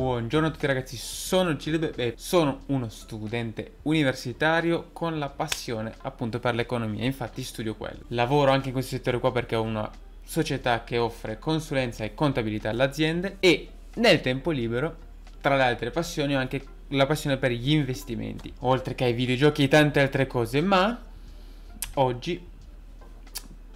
Buongiorno a tutti ragazzi, sono Cilebe e eh, sono uno studente universitario con la passione appunto per l'economia, infatti studio quello. Lavoro anche in questo settore qua perché ho una società che offre consulenza e contabilità alle aziende e nel tempo libero, tra le altre passioni, ho anche la passione per gli investimenti, oltre che ai videogiochi e tante altre cose, ma oggi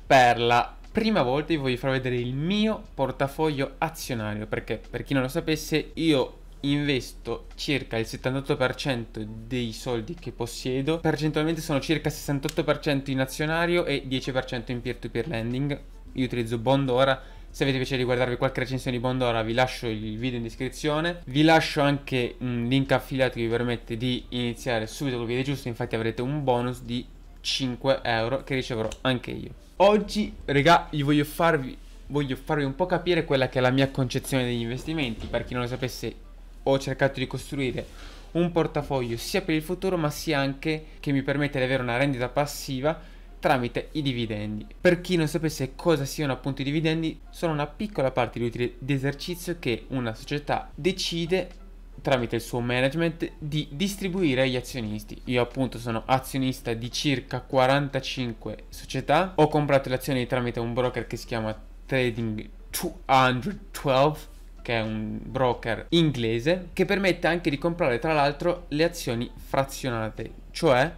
per la prima volta vi voglio far vedere il mio portafoglio azionario perché per chi non lo sapesse io investo circa il 78% dei soldi che possiedo, percentualmente sono circa 68% in azionario e 10% in peer-to-peer lending. Io utilizzo Bondora, se avete piacere di guardarvi qualche recensione di Bondora vi lascio il video in descrizione, vi lascio anche un link affiliato che vi permette di iniziare subito col video giusto, infatti avrete un bonus di 5 euro che riceverò anche io. Oggi, regà, vi voglio farvi, voglio farvi un po' capire quella che è la mia concezione degli investimenti. Per chi non lo sapesse, ho cercato di costruire un portafoglio sia per il futuro, ma sia anche che mi permette di avere una rendita passiva tramite i dividendi. Per chi non sapesse cosa siano appunto i dividendi, sono una piccola parte di utile d'esercizio che una società decide tramite il suo management di distribuire agli azionisti. Io appunto sono azionista di circa 45 società, ho comprato le azioni tramite un broker che si chiama Trading 212 che è un broker inglese che permette anche di comprare tra l'altro le azioni frazionate, cioè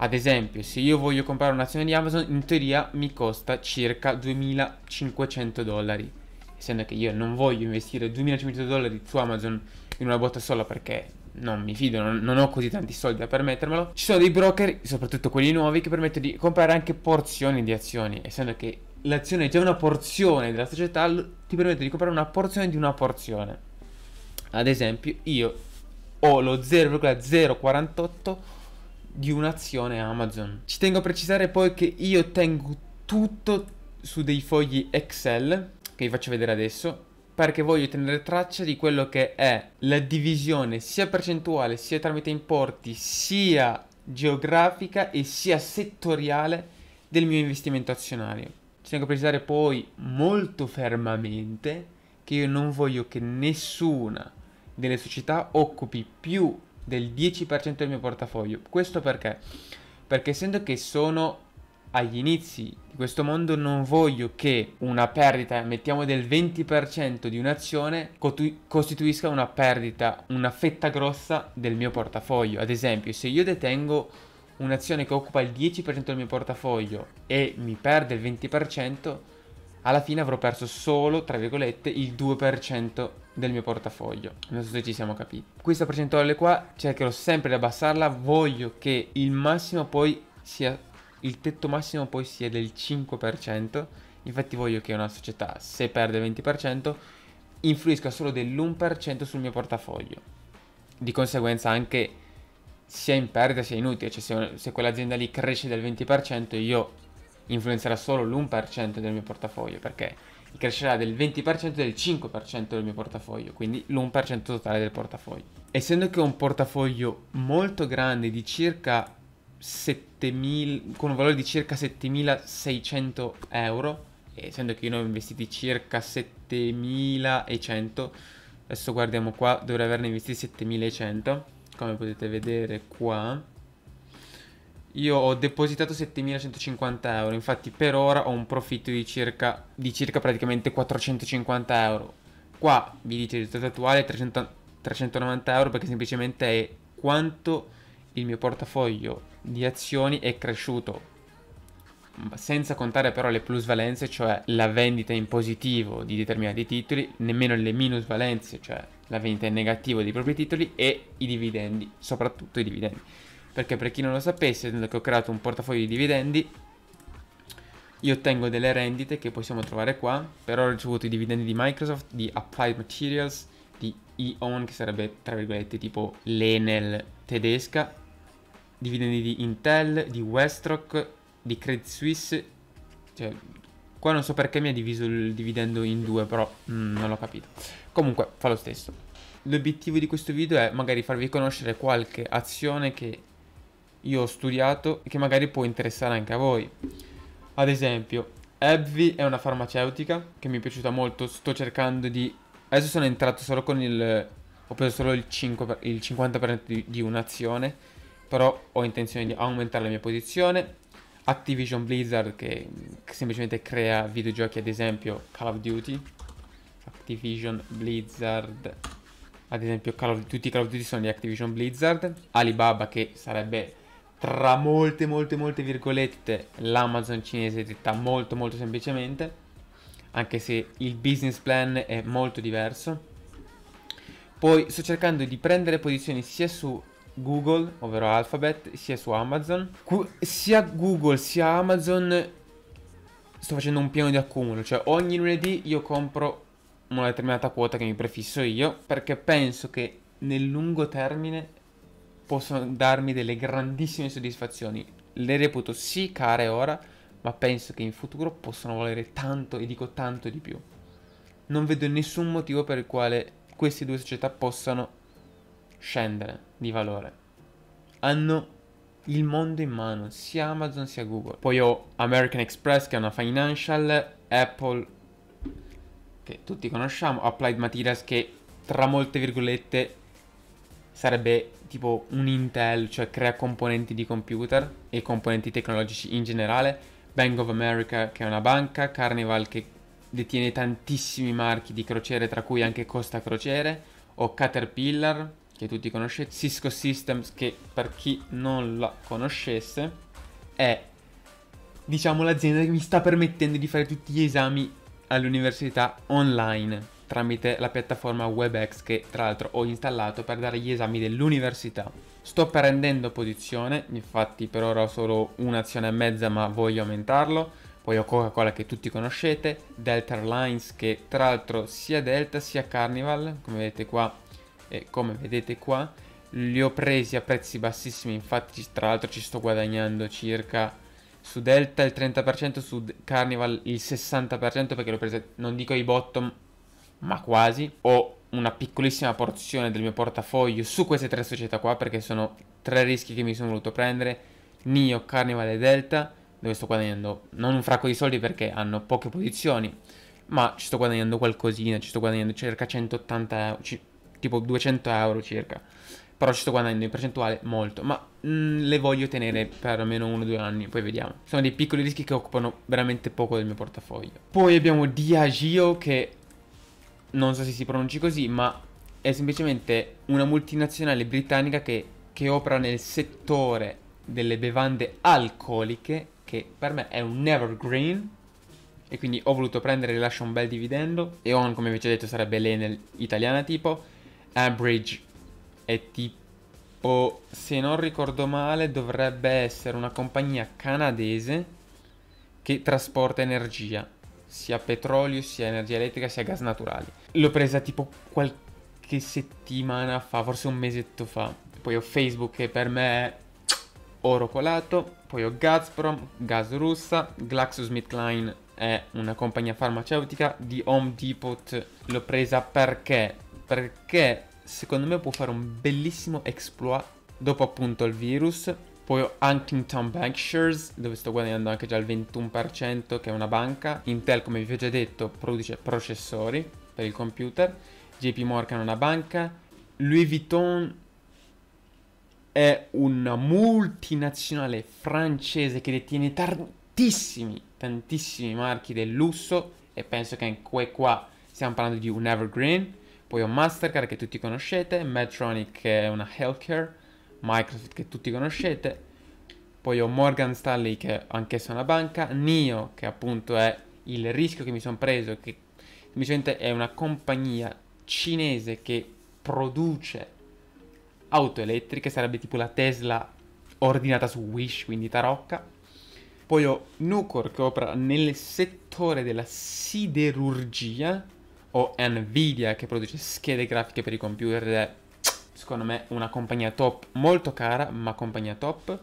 ad esempio, se io voglio comprare un'azione di Amazon, in teoria mi costa circa 2500 dollari. Essendo che io non voglio investire 2500 dollari su Amazon in una botta sola perché non mi fido, non, non, ho così tanti soldi da permettermelo. Ci sono dei broker, soprattutto quelli nuovi, che permettono di comprare anche porzioni di azioni, essendo che l'azione è già una porzione della società, ti permette di comprare una porzione di una porzione. Ad esempio, io ho lo 0,048 di un'azione Amazon. Ci tengo a precisare poi che io tengo tutto su dei fogli Excel che vi faccio vedere adesso perché voglio tenere traccia di quello che è la divisione sia percentuale sia tramite importi sia geografica e sia settoriale del mio investimento azionario. Ci tengo a precisare poi molto fermamente che io non voglio che nessuna delle società occupi più del 10% del mio portafoglio. Questo perché? Perché essendo che sono agli inizi di questo mondo non voglio che una perdita, mettiamo del 20% di un'azione, costituisca una perdita, una fetta grossa del mio portafoglio. Ad esempio, se io detengo un'azione che occupa il 10% del mio portafoglio e mi perde il 20%, alla fine avrò perso solo, tra virgolette, il 2% del mio portafoglio. Non so se ci siamo capiti. Questa percentuale qua cercherò sempre di abbassarla, voglio che il massimo poi sia il tetto massimo poi sia del 5%, infatti voglio che una società se perde il 20% influisca solo dell'1% sul mio portafoglio. Di conseguenza anche sia in perdita sia inutile, cioè se, se quell'azienda lì cresce del 20% io influenzerà solo l'1% del mio portafoglio perché crescerà del 20% del 5% del mio portafoglio, quindi l'1% totale del portafoglio. Essendo che ho un portafoglio molto grande di circa 7000, con un valore di circa 7600 euro, essendo che io ne ho investiti circa 7100, adesso guardiamo qua, dovrei averne investiti 7100, come potete vedere qua. Io ho depositato 7.150 euro, infatti per ora ho un profitto di circa, di circa praticamente 450 euro. Qua vi dice il risultato attuale 300, 390 euro perché semplicemente è quanto il mio portafoglio di azioni è cresciuto senza contare però le plusvalenze, cioè la vendita in positivo di determinati titoli, nemmeno le minusvalenze, cioè la vendita in negativo dei propri titoli e i dividendi, soprattutto i dividendi. Perché per chi non lo sapesse, essendo che ho creato un portafoglio di dividendi, io ottengo delle rendite che possiamo trovare qua, però ho ricevuto i dividendi di Microsoft, di Applied Materials, di E.ON che sarebbe tra virgolette tipo l'Enel tedesca dividendi di Intel, di Westrock, di Credit Suisse. Cioè, qua non so perché mi ha diviso il dividendo in due, però mm, non l'ho capito. Comunque, fa lo stesso. L'obiettivo di questo video è magari farvi conoscere qualche azione che io ho studiato e che magari può interessare anche a voi. Ad esempio, Evvi è una farmaceutica che mi è piaciuta molto, sto cercando di... Adesso sono entrato solo con il... ho preso solo il, 5, il 50% di, di un'azione però ho intenzione di aumentare la mia posizione. Activision Blizzard mm, che, semplicemente crea videogiochi, ad esempio Call of Duty. Activision Blizzard, ad esempio Call of, tutti i Call of Duty sono di Activision Blizzard. Alibaba che sarebbe tra molte molte molte virgolette l'Amazon cinese detta molto molto semplicemente anche se il business plan è molto diverso poi sto cercando di prendere posizioni sia su Google, ovvero Alphabet, sia su Amazon. Gu sia Google sia Amazon sto facendo un piano di accumulo, cioè ogni lunedì io compro una determinata quota che mi prefisso io perché penso che nel lungo termine possono darmi delle grandissime soddisfazioni. Le reputo sì care ora, ma penso che in futuro possano valere tanto e dico tanto di più. Non vedo nessun motivo per il quale queste due società possano scendere di valore. Hanno il mondo in mano, sia Amazon sia Google. Poi ho American Express che è una financial, Apple che tutti conosciamo, Applied Materials che tra molte virgolette sarebbe tipo un Intel, cioè crea componenti di computer e componenti tecnologici in generale, Bank of America che è una banca, Carnival che detiene tantissimi marchi di crociere tra cui anche Costa Crociere o Caterpillar che tutti conoscete, Cisco Systems che per chi non la conoscesse è diciamo l'azienda che mi sta permettendo di fare tutti gli esami all'università online tramite la piattaforma WebEx che tra l'altro ho installato per dare gli esami dell'università. Sto prendendo posizione, infatti per ora ho solo un'azione e mezza ma voglio aumentarlo. Poi ho Coca-Cola che tutti conoscete, Delta Airlines che tra l'altro sia Delta sia Carnival, come vedete qua e come vedete qua li ho presi a prezzi bassissimi infatti tra l'altro ci sto guadagnando circa su Delta il 30% su Carnival il 60% perché l'ho presa non dico i bottom ma quasi ho una piccolissima porzione del mio portafoglio su queste tre società qua perché sono tre rischi che mi sono voluto prendere Nio, Carnival e Delta dove sto guadagnando non un fracco di soldi perché hanno poche posizioni ma ci sto guadagnando qualcosina, ci sto guadagnando circa 180, tipo 200 euro circa. Però ci sto guadagnando in percentuale molto, ma mh, mm, le voglio tenere per almeno uno o due anni, poi vediamo. Sono dei piccoli rischi che occupano veramente poco del mio portafoglio. Poi abbiamo Diageo che non so se si pronunci così, ma è semplicemente una multinazionale britannica che, che opera nel settore delle bevande alcoliche, che per me è un evergreen, e quindi ho voluto prendere e lascio un bel dividendo. E on, come vi ho già detto, sarebbe l'Enel italiana tipo average è tipo, se non ricordo male, dovrebbe essere una compagnia canadese che trasporta energia, sia petrolio, sia energia elettrica, sia gas naturali. L'ho presa tipo qualche settimana fa, forse un mesetto fa. Poi ho Facebook che per me è oro colato, poi ho Gazprom, gas russa, GlaxoSmithKline è una compagnia farmaceutica, di Home Depot l'ho presa perché perché secondo me può fare un bellissimo exploit dopo appunto il virus. Poi ho Huntington Bankshares, dove sto guadagnando anche già il 21%, che è una banca. Intel, come vi ho già detto, produce processori per il computer. JP Morgan è una banca. Louis Vuitton è una multinazionale francese che detiene tantissimi, tantissimi marchi del lusso. E penso che anche qua stiamo parlando di un evergreen. Poi ho Mastercard che tutti conoscete, Medtronic che è una healthcare, Microsoft che tutti conoscete, poi ho Morgan Stanley che anch'essa è una banca, NIO che appunto è il rischio che mi sono preso, che semplicemente è una compagnia cinese che produce auto elettriche, sarebbe tipo la Tesla ordinata su Wish, quindi tarocca. Poi ho Nucor che opera nel settore della siderurgia, o Nvidia che produce schede grafiche per i computer ed è secondo me una compagnia top, molto cara ma compagnia top.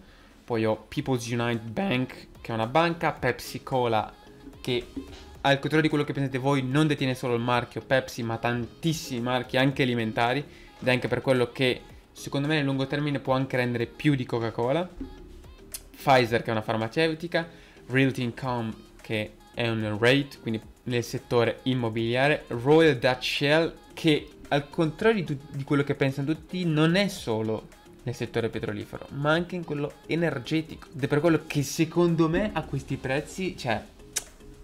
Poi ho People's United Bank che è una banca, Pepsi Cola che al contrario di quello che pensate voi non detiene solo il marchio Pepsi ma tantissimi marchi anche alimentari ed è anche per quello che secondo me nel lungo termine può anche rendere più di Coca-Cola. Pfizer che è una farmaceutica, Realty Income che è un rate, quindi nel settore immobiliare Royal Dutch Shell che al contrario di, di quello che pensano tutti non è solo nel settore petrolifero ma anche in quello energetico ed è per quello che secondo me a questi prezzi c'è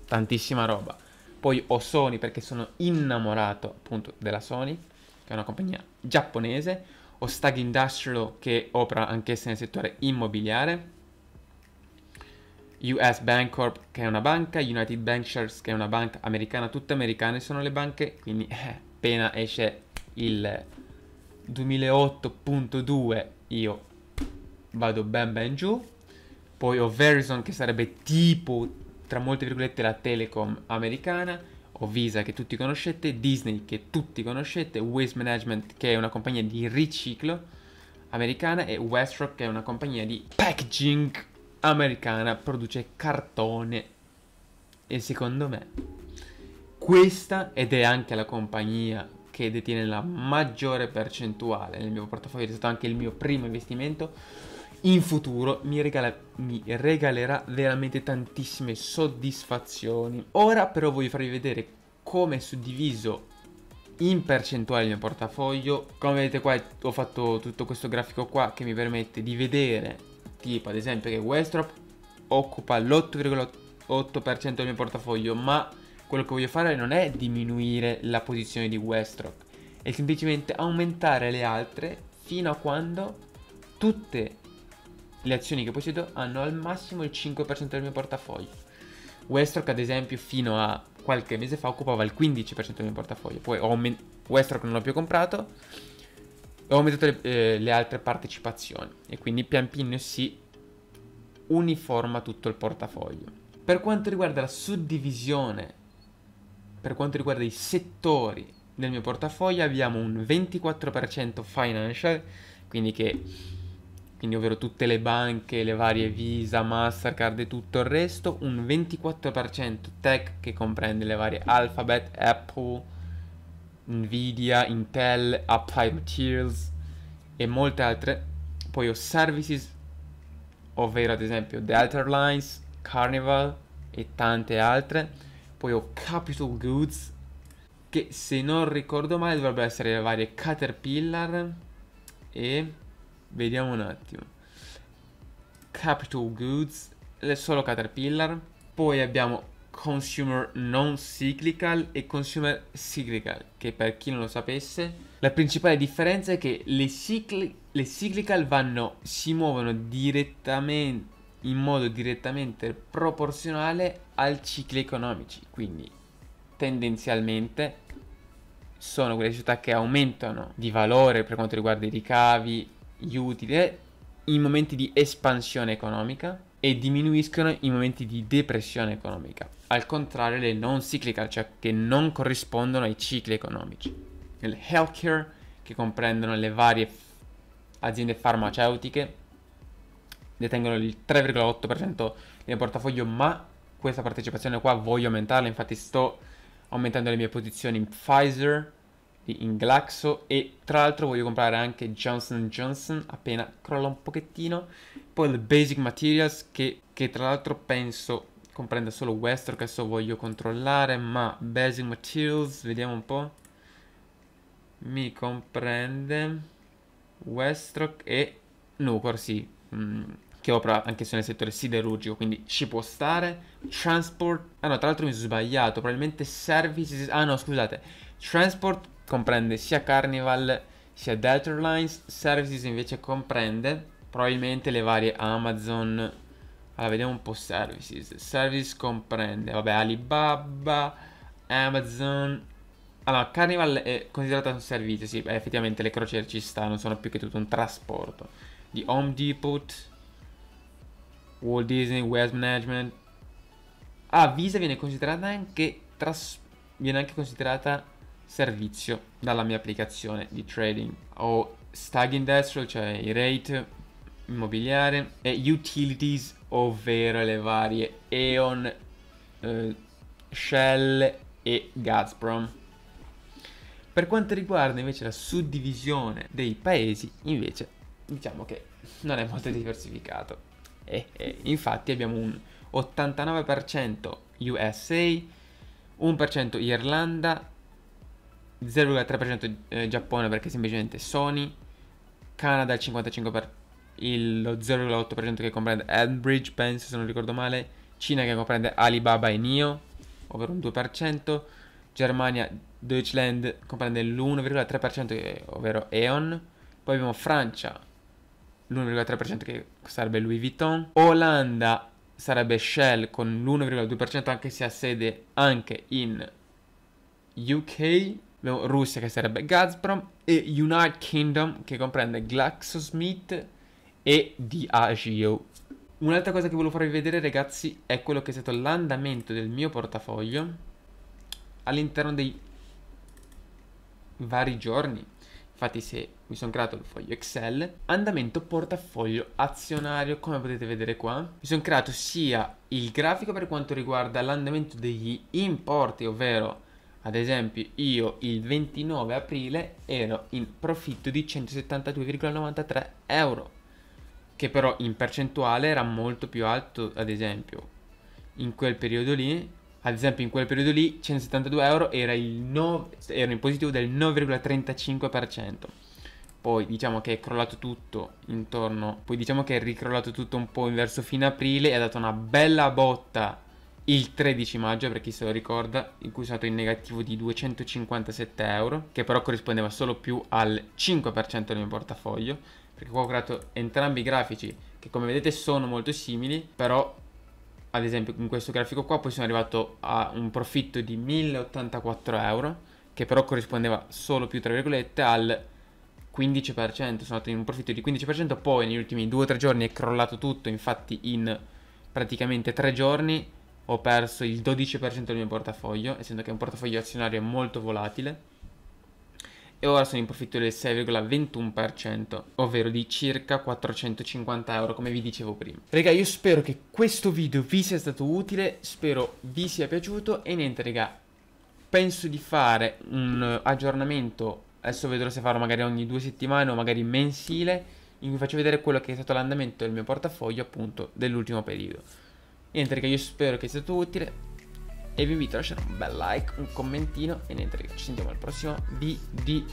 tantissima roba poi ho Sony perché sono innamorato appunto della Sony che è una compagnia giapponese ho Stag Industrial che opera anch'essa nel settore immobiliare US Bank Corp che è una banca, United Bankshares che è una banca americana, tutte americane sono le banche, quindi eh, appena esce il 2008.2 io vado ben ben giù. Poi ho Verizon che sarebbe tipo, tra molte virgolette, la telecom americana. Ho Visa che tutti conoscete, Disney che tutti conoscete, Waste Management che è una compagnia di riciclo americana e Westrock che è una compagnia di packaging americana produce cartone e secondo me questa ed è anche la compagnia che detiene la maggiore percentuale nel mio portafoglio, è stato anche il mio primo investimento, in futuro mi, regala, mi, regalerà veramente tantissime soddisfazioni. Ora però voglio farvi vedere come è suddiviso in percentuale il mio portafoglio. Come vedete qua ho fatto tutto questo grafico qua che mi permette di vedere tipo ad esempio che Westrop occupa l'8,8% del mio portafoglio, ma quello che voglio fare non è diminuire la posizione di Westrop, è semplicemente aumentare le altre fino a quando tutte le azioni che possiedo hanno al massimo il 5% del mio portafoglio. Westrock ad esempio fino a qualche mese fa occupava il 15% del mio portafoglio, poi ho Westrock non l'ho più comprato ho aumentato le, eh, le altre partecipazioni e quindi pian piano si uniforma tutto il portafoglio. Per quanto riguarda la suddivisione, per quanto riguarda i settori del mio portafoglio abbiamo un 24% financial, quindi che quindi ovvero tutte le banche, le varie Visa, Mastercard e tutto il resto, un 24% tech che comprende le varie Alphabet, Apple, Nvidia, Intel, Applied Materials e molte altre. Poi ho services, ovvero ad esempio Delta Airlines, Carnival e tante altre. Poi ho Capital Goods, che se non ricordo male dovrebbero essere le varie Caterpillar e vediamo un attimo. Capital Goods, solo Caterpillar. Poi abbiamo consumer non cyclical e consumer cyclical, che per chi non lo sapesse, la principale differenza è che le, cicli- le cyclical vanno, si muovono direttamente in modo direttamente proporzionale ai cicli economici, quindi tendenzialmente sono quelle società che aumentano di valore per quanto riguarda i ricavi, gli utili eh, in momenti di espansione economica e diminuiscono i momenti di depressione economica, al contrario le non cyclical, cioè che non corrispondono ai cicli economici. Nel healthcare, che comprendono le varie aziende farmaceutiche, detengono il 3,8% del portafoglio, ma questa partecipazione qua voglio aumentarla, infatti sto aumentando le mie posizioni in Pfizer, di Inglaxo e tra l'altro voglio comprare anche Johnson Johnson appena crolla un pochettino. Poi il Basic Materials che, che tra l'altro penso comprenda solo Western che adesso voglio controllare, ma Basic Materials, vediamo un po'. Mi comprende Westrock e Nucor, sì, mm, che opera anche se nel settore siderurgico, quindi ci può stare. Transport, ah no, tra l'altro mi sono sbagliato, probabilmente Services, ah no, scusate, Transport comprende sia Carnival sia Delta Airlines, Services invece comprende probabilmente le varie Amazon, allora vediamo un po' Services, Services comprende, vabbè Alibaba, Amazon, allora Carnival è considerata un servizio, sì, beh, effettivamente le crociere ci stanno, sono più che tutto un trasporto, di Home Depot, Walt Disney, Waste Management, ah Visa viene considerata anche, tras- viene anche considerata servizio dalla mia applicazione di trading. Ho Stag Industrial, cioè i rate immobiliare e utilities, ovvero le varie E.ON, eh, Shell e Gazprom. Per quanto riguarda invece la suddivisione dei paesi, invece diciamo che non è molto diversificato. E, e, infatti abbiamo un 89% USA, 1% Irlanda, 0,3% eh, Giappone perché semplicemente Sony, Canada il 55% per il, lo 0,8% che comprende Enbridge, penso se non ricordo male, Cina che comprende Alibaba e Nio, ovvero un 2%, Germania, Deutschland comprende l'1,3% ovvero E.ON, poi abbiamo Francia l'1,3% che sarebbe Louis Vuitton, Olanda sarebbe Shell con l'1,2% anche se ha sede anche in UK abbiamo Russia che sarebbe Gazprom e United Kingdom che comprende GlaxoSmith e Diageo. Un'altra cosa che volevo farvi vedere ragazzi è quello che è stato l'andamento del mio portafoglio all'interno dei vari giorni. Infatti se mi sono creato il foglio Excel, andamento portafoglio azionario, come potete vedere qua, mi sono creato sia il grafico per quanto riguarda l'andamento degli importi, ovvero ad esempio, io il 29 aprile ero in profitto di 172,93 euro, che però in percentuale era molto più alto, ad esempio, in quel periodo lì, ad esempio in quel periodo lì 172 euro era, il 9, era in positivo del 9,35%. Poi diciamo che è crollato tutto intorno, poi diciamo che è ricrollato tutto un po' in verso fine aprile e ha dato una bella botta il 13 maggio, per chi se lo ricorda, in cui è stato in negativo di 257 euro, che però corrispondeva solo più al 5% del mio portafoglio, perché qua ho creato entrambi i grafici che come vedete sono molto simili, però ad esempio in questo grafico qua poi sono arrivato a un profitto di 1084 euro, che però corrispondeva solo più, tra virgolette, al 15%, sono andato in un profitto di 15%, poi negli ultimi 2-3 giorni è crollato tutto, infatti in praticamente 3 giorni ho perso il 12% del mio portafoglio, essendo che è un portafoglio azionario molto volatile, e ora sono in profitto del 6,21%, ovvero di circa 450 euro, come vi dicevo prima. Raga, io spero che questo video vi sia stato utile, spero vi sia piaciuto, e niente raga, penso di fare un aggiornamento, adesso vedrò se farò magari ogni due settimane o magari mensile, in cui faccio vedere quello che è stato l'andamento del mio portafoglio appunto dell'ultimo periodo. Niente che io spero che sia stato utile e vi invito a lasciare un bel like, un commentino e niente raga, ci sentiamo al prossimo video.